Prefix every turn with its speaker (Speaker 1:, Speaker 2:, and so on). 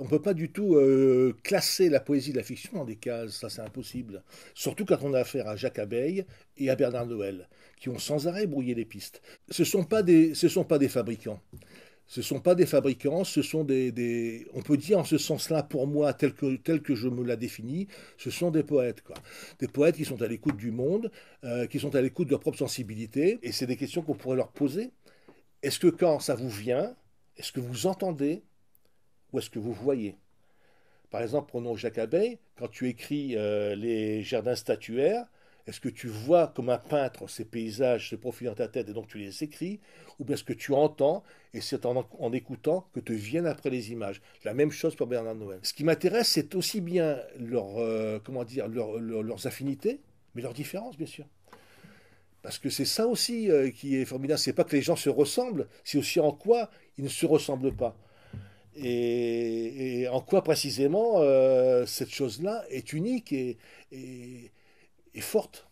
Speaker 1: on ne peut pas du tout euh, classer la poésie de la fiction dans des cases, ça c'est impossible. Surtout quand on a affaire à Jacques Abeille et à Bernard Noël, qui ont sans arrêt brouillé les pistes. Ce ne sont, pas des, sont pas des fabricants. Ce ne sont pas des fabricants, ce sont des, des On peut dire en ce sens-là, pour moi, tel que, tel que je me la définis, ce sont des poètes. Quoi. Des poètes qui sont à l'écoute du monde, euh, qui sont à l'écoute de leur propre sensibilité, et c'est des questions qu'on pourrait leur poser. Est-ce que quand ça vous vient, est-ce que vous entendez où est ce que vous voyez. Par exemple, prenons Jacques Abeille, quand tu écris euh, les jardins statuaires, est-ce que tu vois comme un peintre ces paysages se profilant dans ta tête et donc tu les écris Ou bien est-ce que tu entends et c'est en, écoutant que te viennent après les images La même chose pour Bernard Noël. Ce qui m'intéresse, c'est aussi bien leur, euh, comment dire, leurs affinités, mais leurs différences, bien sûr. Parce que c'est ça aussi euh, qui est formidable. C'est pas que les gens se ressemblent, c'est aussi en quoi ils ne se ressemblent pas. Et, en quoi précisément euh, cette chose-là est unique et forte.